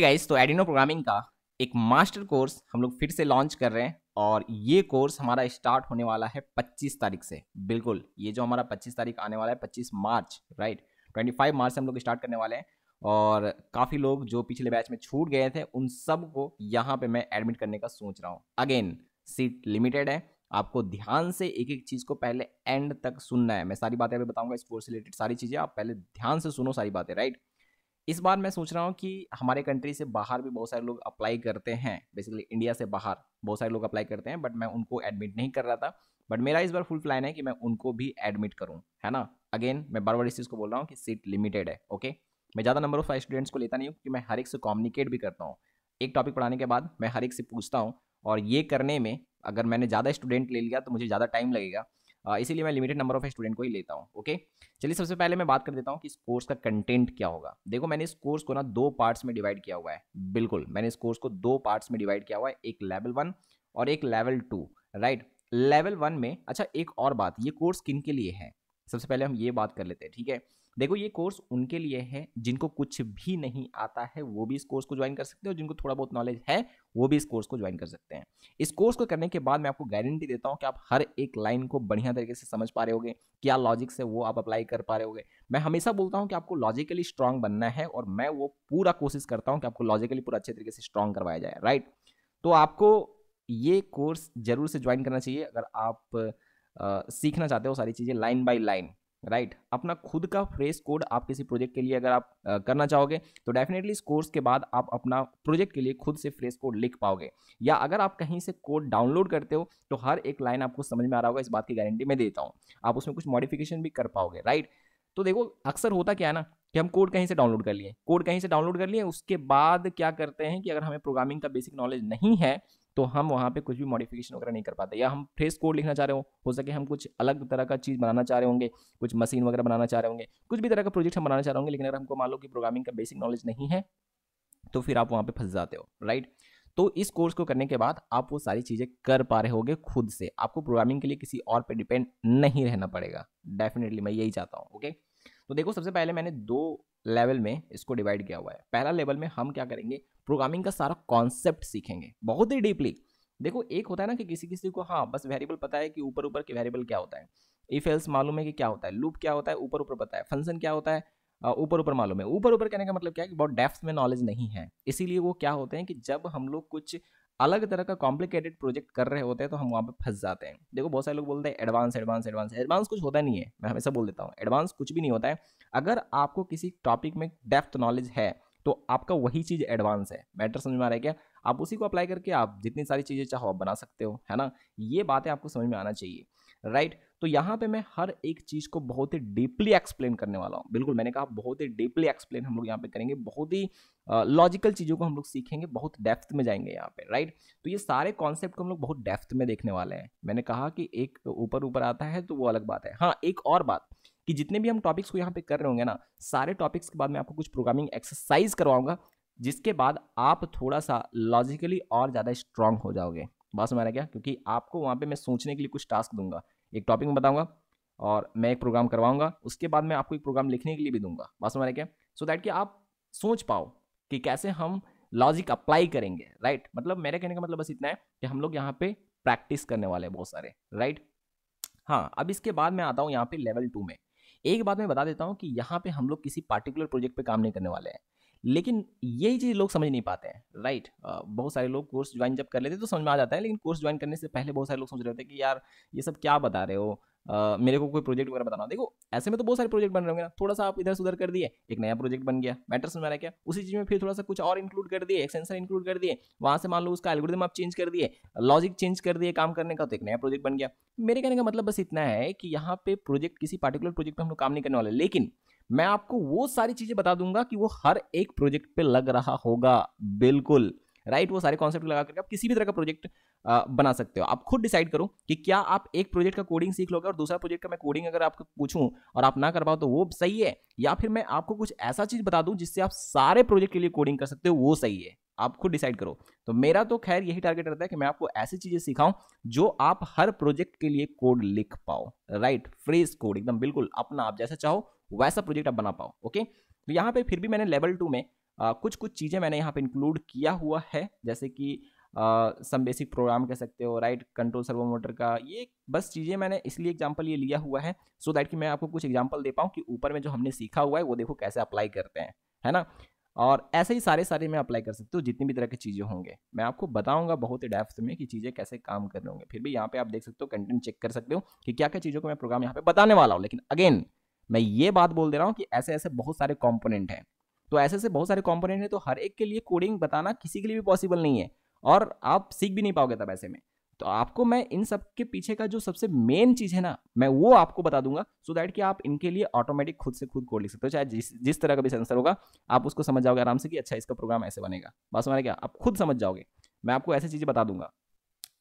Guys तो adeno programming का एक मास्टर कोर्स हम लोग फिर से लॉन्च कर रहे हैं और ये कोर्स हमारा स्टार्ट होने वाला है 25 तारीख से बिल्कुल ये जो हमारा 25 तारीख आने वाला है 25 मार्च राइट 25 मार्च से हम लोग स्टार्ट करने वाले हैं और काफ़ी लोग जो पिछले बैच में छूट गए थे उन सब को यहाँ पे मैं एडमिट करने का सोच रहा हूँ अगेन सीट लिमिटेड है आपको ध्यान से एक एक चीज़ को पहले एंड तक सुनना है मैं सारी बातें अभी बताऊंगा इस कोर्स रिलेटेड सारी चीज़ें आप पहले ध्यान से सुनो सारी बातें राइट इस बार मैं सोच रहा हूँ कि हमारे कंट्री से बाहर भी बहुत सारे लोग अप्लाई करते हैं बेसिकली इंडिया से बाहर बहुत सारे लोग अप्लाई करते हैं बट मैं उनको एडमिट नहीं कर रहा था बट मेरा इस बार फुल प्लान है कि मैं उनको भी एडमिट करूँ है ना अगेन मैं बार बार इस चीज़ को बोल रहा हूँ कि सीट लिमिटेड है ओके मैं ज़्यादा नंबर ऑफ स्टूडेंट्स को लेता नहीं हूँ क्योंकि मैं हर एक से कम्युनिकेट भी करता हूँ एक टॉपिक पढ़ाने के बाद मैं हर एक से पूछता हूँ और ये करने में अगर मैंने ज़्यादा स्टूडेंट ले लिया तो मुझे ज़्यादा टाइम लगेगा इसीलिए मैं लिमिटेड नंबर ऑफ स्टूडेंट को ही लेता हूँ ओके चलिए सबसे पहले मैं बात कर देता हूँ कि इस कोर्स का कंटेंट क्या होगा देखो मैंने इस कोर्स को ना दो पार्ट्स में डिवाइड किया हुआ है बिल्कुल मैंने इस कोर्स को दो पार्ट्स में डिवाइड किया हुआ है एक लेवल वन और एक level two right level one में अच्छा एक और बात ये कोर्स किन के लिए है सबसे पहले हम ये बात कर लेते हैं ठीक है देखो ये कोर्स उनके लिए है जिनको कुछ भी नहीं आता है वो भी इस कोर्स को ज्वाइन कर सकते हैं और जिनको थोड़ा बहुत नॉलेज है वो भी इस कोर्स को ज्वाइन कर सकते हैं इस कोर्स को करने के बाद मैं आपको गारंटी देता हूँ कि आप हर एक लाइन को बढ़िया तरीके से समझ पा रहे होगे क्या लॉजिक से वो आप अप्लाई कर पा रहे होगे मैं हमेशा बोलता हूँ कि आपको लॉजिकली स्ट्रांग बनना है और मैं वो पूरा कोशिश करता हूँ कि आपको लॉजिकली पूरा अच्छे तरीके से स्ट्रांग करवाया जाए राइट तो आपको ये कोर्स जरूर से ज्वाइन करना चाहिए अगर आप आ, सीखना चाहते हो सारी चीज़ें line by line right right. अपना खुद का फ्रेश कोड आप किसी प्रोजेक्ट के लिए अगर आप आ, करना चाहोगे तो डेफिनेटली इस कोर्स के बाद आप अपना प्रोजेक्ट के लिए खुद से फ्रेश कोड लिख पाओगे या अगर आप कहीं से कोड डाउनलोड करते हो तो हर एक लाइन आपको समझ में आ रहा होगा इस बात की गारंटी मैं देता हूँ आप उसमें कुछ मॉडिफिकेशन भी कर पाओगे राइट तो देखो अक्सर होता क्या है ना कि हम कोड कहीं से डाउनलोड कर लिए कोड कहीं से डाउनलोड कर लिए उसके बाद क्या करते हैं कि अगर हमें प्रोग्रामिंग का बेसिक नॉलेज नहीं है तो हम वहाँ पे कुछ भी मॉडिफिकेशन वगैरह नहीं कर पाते या हम फ्रेश कोड लिखना चाह रहे हो हो सके हम कुछ अलग तरह का चीज़ बनाना चाह रहे होंगे कुछ मशीन वगैरह बनाना चाह रहे होंगे कुछ भी तरह का प्रोजेक्ट हम बनाना चाह रहे होंगे लेकिन अगर हमको मान लो कि प्रोग्रामिंग का बेसिक नॉलेज नहीं है तो फिर आप वहाँ पर फंस जाते हो राइट तो इस कोर्स को करने के बाद आप वो सारी चीज़ें कर पा रहे होगे खुद से आपको प्रोग्रामिंग के लिए किसी और पे डिपेंड नहीं रहना पड़ेगा डेफिनेटली मैं यही चाहता हूँ ओके तो देखो सबसे पहले मैंने दो लेवल में इसको डिवाइड किया हुआ है पहला लेवल में हम क्या करेंगे प्रोग्रामिंग का सारा कॉन्सेप्ट सीखेंगे बहुत ही डीपली देखो एक होता है ना कि किसी किसी को हाँ बस वेरिएबल पता है कि ऊपर ऊपर के वेरिएबल क्या होता है इफ एल्स मालूम है कि क्या होता है लूप क्या होता है ऊपर ऊपर पता है फंक्शन क्या होता है ऊपर ऊपर मालूम है ऊपर ऊपर कहने का मतलब क्या है कि बहुत डेप्थ में नॉलेज नहीं है इसीलिए वो क्या होते हैं कि जब हम लोग कुछ अलग तरह का कॉम्प्लिकेटेड प्रोजेक्ट कर रहे होते हैं तो हम वहाँ पे फंस जाते हैं देखो बहुत सारे लोग बोलते हैं एडवांस एडवांस एडवांस एडवांस कुछ होता नहीं है मैं हमेशा बोल देता हूँ एडवांस कुछ भी नहीं होता है अगर आपको किसी टॉपिक में डेप्थ नॉलेज है तो आपका वही चीज़ एडवांस है मैटर समझ में आ रहा है क्या आप उसी को अप्लाई करके आप जितनी सारी चीज़ें चाहो आप बना सकते हो है ना ये बातें आपको समझ में आना चाहिए राइट right? तो यहाँ पे मैं हर एक चीज़ को बहुत ही डीपली एक्सप्लेन करने वाला हूँ बिल्कुल मैंने कहा बहुत ही डीपली एक्सप्लेन हम लोग यहाँ पे करेंगे बहुत ही लॉजिकल चीज़ों को हम लोग सीखेंगे बहुत डेप्थ में जाएंगे यहाँ पे राइट तो ये सारे कॉन्सेप्ट को हम लोग बहुत डेप्थ में देखने वाले हैं मैंने कहा कि एक ऊपर ऊपर आता है तो वो अलग बात है हाँ एक और बात कि जितने भी हम टॉपिक्स को यहाँ पे कर रहे होंगे ना सारे टॉपिक्स के बाद मैं आपको कुछ प्रोग्रामिंग एक्सरसाइज करवाऊंगा जिसके बाद आप थोड़ा सा लॉजिकली और ज़्यादा स्ट्रांग हो जाओगे बस समझ क्या क्योंकि आपको वहाँ पे मैं सोचने के लिए कुछ टास्क दूंगा एक टॉपिक में बताऊँगा और मैं एक प्रोग्राम करवाऊँगा उसके बाद मैं आपको एक प्रोग्राम लिखने के लिए भी दूंगा बात समझ क्या सो दैट कि आप सोच पाओ कि कैसे हम लॉजिक अप्लाई करेंगे राइट मतलब मेरे कहने का मतलब बस इतना है कि हम लोग यहाँ पे प्रैक्टिस करने वाले हैं बहुत सारे राइट हाँ अब इसके बाद मैं आता हूँ यहाँ पे लेवल टू में एक बात मैं बता देता हूँ कि यहाँ पे हम लोग किसी पार्टिकुलर प्रोजेक्ट पे काम नहीं करने वाले हैं लेकिन यही चीज़ लोग समझ नहीं पाते हैं राइट बहुत सारे लोग कोर्स ज्वाइन जब कर लेते हैं तो समझ में आ जाता है लेकिन कोर्स ज्वाइन करने से पहले बहुत सारे लोग सोच रहे होते हैं कि यार ये सब क्या बता रहे हो मेरे को कोई प्रोजेक्ट वगैरह बताना देखो ऐसे में तो बहुत सारे प्रोजेक्ट बन रहे होंगे ना थोड़ा सा आप इधर सुधर उधर कर दिए एक नया प्रोजेक्ट बन गया मैटर समझ रहा क्या उसी चीज़ में फिर थोड़ा सा कुछ और इंक्लूड कर दिए एक सेंसर इंक्लूड कर दिए वहाँ से मान लो उसका एल्गोरिदम आप चेंज कर दिए लॉजिक चेंज कर दिए काम करने का तो एक नया प्रोजेक्ट बन गया मेरे कहने का मतलब बस इतना है कि यहाँ पे प्रोजेक्ट किसी पर्टिकुलर प्रोजेक्ट पर हम लोग काम नहीं करने वाले लेकिन मैं आपको वो सारी चीज़ें बता दूंगा कि वो हर एक प्रोजेक्ट पे लग रहा होगा बिल्कुल राइट वो सारे कॉन्सेप्ट लगा करके आप किसी भी तरह का प्रोजेक्ट बना सकते हो आप खुद डिसाइड करो कि क्या आप एक प्रोजेक्ट का कोडिंग सीख लोगे और दूसरा प्रोजेक्ट का मैं कोडिंग अगर आपको पूछूँ और आप ना कर पाओ तो वो सही है या फिर मैं आपको कुछ ऐसा चीज़ बता दूँ जिससे आप सारे प्रोजेक्ट के लिए कोडिंग कर सकते हो वो सही है आप खुद डिसाइड करो तो मेरा तो खैर यही टारगेट रहता है कि मैं आपको ऐसी चीज़ें सिखाऊं जो आप हर प्रोजेक्ट के लिए कोड लिख पाओ राइट फ्रेज कोड एकदम बिल्कुल अपना आप जैसा चाहो वैसा प्रोजेक्ट आप बना पाओ ओके तो यहाँ पे फिर भी मैंने लेवल टू में आ, कुछ कुछ चीज़ें मैंने यहाँ पे इंक्लूड किया हुआ है जैसे कि सम बेसिक प्रोग्राम कह सकते हो राइट कंट्रोल सर्वो मोटर का ये बस चीज़ें मैंने इसलिए एग्जाम्पल ये लिया हुआ है सो so दैट कि मैं आपको कुछ एग्जाम्पल दे पाऊँ कि ऊपर में जो हमने सीखा हुआ है वो देखो कैसे अप्लाई करते हैं है ना और ऐसे ही सारे सारे मैं अप्लाई कर सकती हूँ जितनी भी तरह की चीज़ें होंगे मैं आपको बताऊंगा बहुत ही डेप्थ में कि चीज़ें कैसे काम कर रहे होंगे फिर भी यहाँ पे आप देख सकते हो कंटेंट चेक कर सकते हो कि क्या क्या चीज़ों को मैं प्रोग्राम यहाँ पे बताने वाला हूँ लेकिन अगेन मैं ये बात बोल दे रहा हूँ कि ऐसे ऐसे बहुत सारे कॉम्पोनेंट हैं तो ऐसे ऐसे बहुत सारे कॉम्पोनेंट हैं तो हर एक के लिए कोडिंग बताना किसी के लिए भी पॉसिबल नहीं है और आप सीख भी नहीं पाओगे तब ऐसे में तो आपको मैं इन सब के पीछे का जो सबसे मेन चीज़ है ना मैं वो आपको बता दूंगा सो so दैट कि आप इनके लिए ऑटोमेटिक खुद से खुद कोड लिख सकते हो चाहे जिस जिस तरह का भी सेंसर होगा आप उसको समझ जाओगे आराम से कि अच्छा इसका प्रोग्राम ऐसे बनेगा बस हमारे क्या आप खुद समझ जाओगे मैं आपको ऐसी चीज़ें बता दूंगा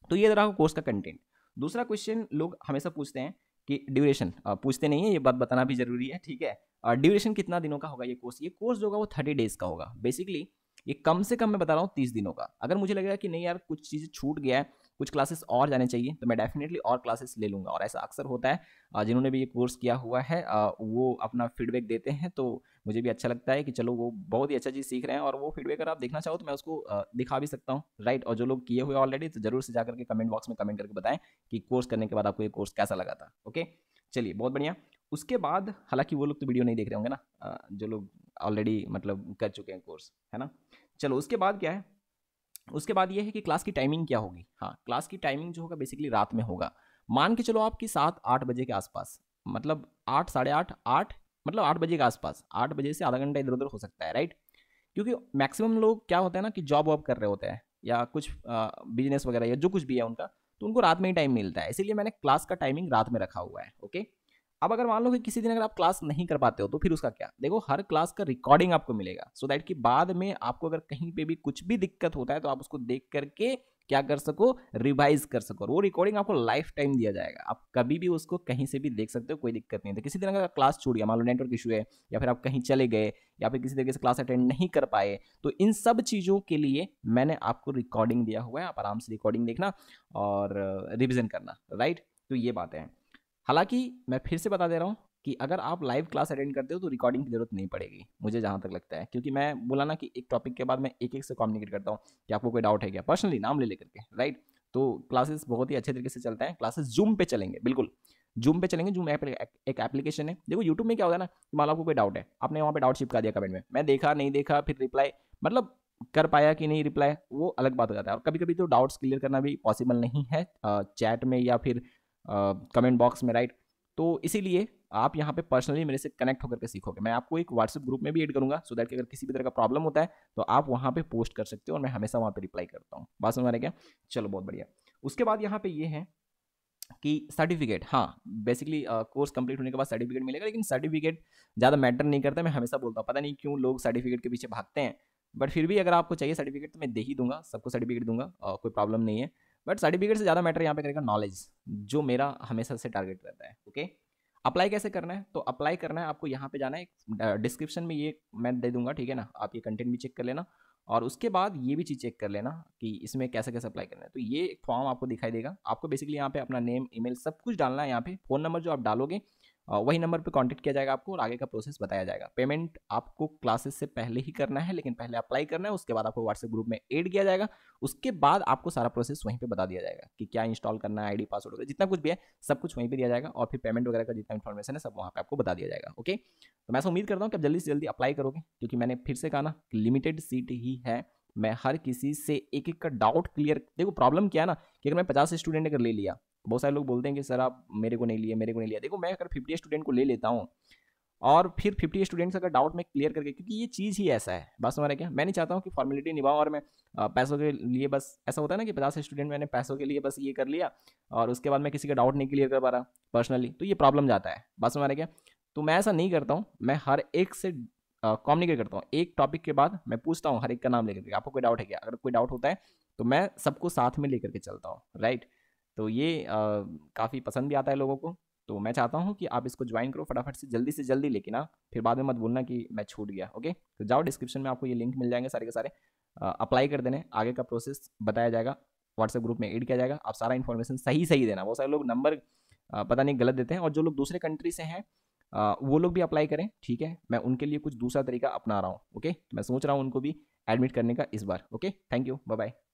तो ये रहा कोर्स का कंटेंट दूसरा क्वेश्चन लोग हमेशा पूछते हैं कि ड्यूरेशन पूछते नहीं है ये बात बताना भी जरूरी है ठीक है ड्यूरेशन कितना दिनों का होगा ये कोर्स ये कोर्स जो होगा वो थर्टी डेज का होगा बेसिकली ये कम से कम मैं बता रहा हूँ तीस दिनों का अगर मुझे लगेगा कि नहीं यार कुछ चीज़ें छूट गया है कुछ क्लासेस और जाने चाहिए तो मैं डेफिनेटली और क्लासेस ले लूँगा और ऐसा अक्सर होता है जिन्होंने भी ये कोर्स किया हुआ है वो अपना फीडबैक देते हैं तो मुझे भी अच्छा लगता है कि चलो वो बहुत ही अच्छा चीज़ सीख रहे हैं और वो फीडबैक अगर आप देखना चाहो तो मैं उसको दिखा भी सकता हूँ राइट और जो लोग किए हुए ऑलरेडी तो जरूर से जा करके कमेंट बॉक्स में कमेंट करके बताएं कि कोर्स करने के बाद आपको ये कोर्स कैसा लगा था ओके चलिए बहुत बढ़िया उसके बाद हालांकि वो लोग तो वीडियो नहीं देख रहे होंगे ना जो लोग ऑलरेडी मतलब कर चुके हैं कोर्स है ना चलो उसके बाद क्या है उसके बाद ये है कि क्लास की टाइमिंग क्या होगी हाँ क्लास की टाइमिंग जो होगा बेसिकली रात में होगा मान के चलो आपकी सात आठ बजे के आसपास मतलब आठ साढ़े आठ आठ मतलब आठ बजे के आसपास आठ बजे से आधा घंटा इधर उधर हो सकता है राइट क्योंकि मैक्सिमम लोग क्या होता है ना कि जॉब वॉब कर रहे होते हैं या कुछ बिजनेस वगैरह या जो कुछ भी है उनका तो उनको रात में ही टाइम मिलता है इसीलिए मैंने क्लास का टाइमिंग रात में रखा हुआ है ओके अब अगर मान लो कि किसी दिन अगर आप क्लास नहीं कर पाते हो तो फिर उसका क्या देखो हर क्लास का रिकॉर्डिंग आपको मिलेगा सो so दैट कि बाद में आपको अगर कहीं पे भी कुछ भी दिक्कत होता है तो आप उसको देख करके क्या कर सको रिवाइज कर सको वो रिकॉर्डिंग आपको लाइफ टाइम दिया जाएगा आप कभी भी उसको कहीं से भी देख सकते हो कोई दिक्कत नहीं तो किसी दिन अगर क्लास छूट गया मान लो नेटवर्क इशू है या फिर आप कहीं चले गए या फिर किसी तरीके से क्लास अटेंड नहीं कर पाए तो इन सब चीज़ों के लिए मैंने आपको रिकॉर्डिंग दिया हुआ है आप आराम से रिकॉर्डिंग देखना और रिविज़न करना राइट तो ये बातें हैं हालांकि मैं फिर से बता दे रहा हूँ कि अगर आप लाइव क्लास अटेंड करते हो तो रिकॉर्डिंग की जरूरत नहीं पड़ेगी मुझे जहाँ तक लगता है क्योंकि मैं बोला ना कि एक टॉपिक के बाद मैं एक एक से कम्युनिकेट करता हूँ कि आपको कोई डाउट है क्या पर्सनली नाम ले लेकर के राइट तो क्लासेस बहुत ही अच्छे तरीके से चलते हैं क्लासेस जूम पे चलेंगे बिल्कुल जूम पे चलेंगे जूम एक एप्लीकेशन है देखो यूट्यूब में क्या होता है ना मान लो आपको कोई डाउट है आपने वहाँ पे डाउट चिपका दिया कमेंट में मैं देखा नहीं देखा फिर रिप्लाई मतलब कर पाया कि नहीं रिप्लाई वो अलग बात हो जाता है और कभी कभी तो डाउट्स क्लियर करना भी पॉसिबल नहीं है चैट में या फिर कमेंट बॉक्स में राइट तो इसीलिए आप यहाँ पे पर्सनली मेरे से कनेक्ट होकर के सीखोगे मैं आपको एक व्हाट्सएप ग्रुप में भी ऐड करूँगा सो दैट कि अगर किसी भी तरह का प्रॉब्लम होता है तो आप वहाँ पे पोस्ट कर सकते हो और मैं हमेशा वहाँ पे रिप्लाई करता हूँ बात समझ में क्या चलो बहुत बढ़िया उसके बाद यहाँ पे ये है कि सर्टिफिकेट हाँ बेसिकली कोर्स कंप्लीट होने के बाद सर्टिफिकेट मिलेगा लेकिन सर्टिफिकेट ज़्यादा मैटर नहीं करता मैं हमेशा बोलता हूँ पता नहीं क्यों लोग सर्टिफिकेट के पीछे भागते हैं बट फिर भी अगर आपको चाहिए सर्टिफिकेट तो मैं दे ही दूंगा सबको सर्टिफिकेट दूंगा कोई प्रॉब्लम नहीं है बट सर्टिफिकेट से ज़्यादा मैटर यहाँ पे करेगा नॉलेज जो मेरा हमेशा से टारगेट रहता है ओके अप्लाई कैसे करना है तो अप्लाई करना है आपको यहाँ पे जाना है डिस्क्रिप्शन में ये मैं दे दूंगा ठीक है ना आप ये कंटेंट भी चेक कर लेना और उसके बाद ये भी चीज़ चेक कर लेना कि इसमें कैसे कैसे अप्लाई करना है तो ये फॉर्म आपको दिखाई देगा आपको बेसिकली यहाँ पे अपना नेम ईमेल सब कुछ डालना है यहाँ पे फ़ोन नंबर जो आप डालोगे वही नंबर पे कांटेक्ट किया जाएगा आपको और आगे का प्रोसेस बताया जाएगा पेमेंट आपको क्लासेस से पहले ही करना है लेकिन पहले अप्लाई करना है उसके बाद आपको व्हाट्सएप ग्रुप में ऐड किया जाएगा उसके बाद आपको सारा प्रोसेस वहीं पे बता दिया जाएगा कि क्या इंस्टॉल करना है आईडी पासवर्ड वगैरह जितना कुछ भी है सब कुछ वहीं पर दिया जाएगा और फिर पेमेंट वगैरह का जितना इन्फॉर्मेशन है सब वहाँ पर आपको बता दिया जाएगा ओके तो मैं ऐसा उम्मीद करता हूँ कि आप जल्दी से जल्दी अप्लाई करोगे क्योंकि मैंने फिर से कहा ना लिमिटेड सीट ही है मैं हर किसी से एक एक का डाउट क्लियर देखो प्रॉब्लम क्या है ना कि अगर मैं पचास स्टूडेंट अगर ले लिया बहुत सारे लोग बोलते हैं कि सर आप मेरे को नहीं लिए मेरे को नहीं लिया देखो मैं अगर फिफ्टी स्टूडेंट को ले लेता हूँ और फिर फिफ्टी स्टूडेंट्स अगर डाउट में क्लियर करके क्योंकि ये चीज़ ही ऐसा है बस हमारा क्या मैं नहीं चाहता हूँ कि फॉर्मेलिटी निभाओ और मैं पैसों के लिए बस ऐसा होता है ना कि पचास स्टूडेंट मैंने पैसों के लिए बस ये कर लिया और उसके बाद मैं किसी का डाउट नहीं क्लियर कर पा रहा पर्सनली तो ये प्रॉब्लम जाता है बस हमारा क्या तो मैं ऐसा नहीं करता हूँ मैं हर एक से कॉम्युनिकेट करता हूँ एक टॉपिक के बाद मैं पूछता हूँ हर एक का नाम लेकर के आपको कोई डाउट है क्या अगर कोई डाउट होता है तो मैं सबको साथ में लेकर के चलता हूँ राइट तो ये काफ़ी पसंद भी आता है लोगों को तो मैं चाहता हूँ कि आप इसको ज्वाइन करो फटाफट से जल्दी से जल्दी लेकिन आप हाँ, फिर बाद में मत बोलना कि मैं छूट गया ओके तो जाओ डिस्क्रिप्शन में आपको ये लिंक मिल जाएंगे सारे के सारे अप्लाई कर देने आगे का प्रोसेस बताया जाएगा व्हाट्सएप ग्रुप में एड किया जाएगा आप सारा इन्फॉर्मेशन सही सही देना बहुत सारे लोग नंबर पता नहीं गलत देते हैं और जो लोग दूसरे कंट्री से हैं वो लोग भी अप्लाई करें ठीक है मैं उनके लिए कुछ दूसरा तरीका अपना रहा हूँ ओके तो मैं सोच रहा हूँ उनको भी एडमिट करने का इस बार okay thank you bye bye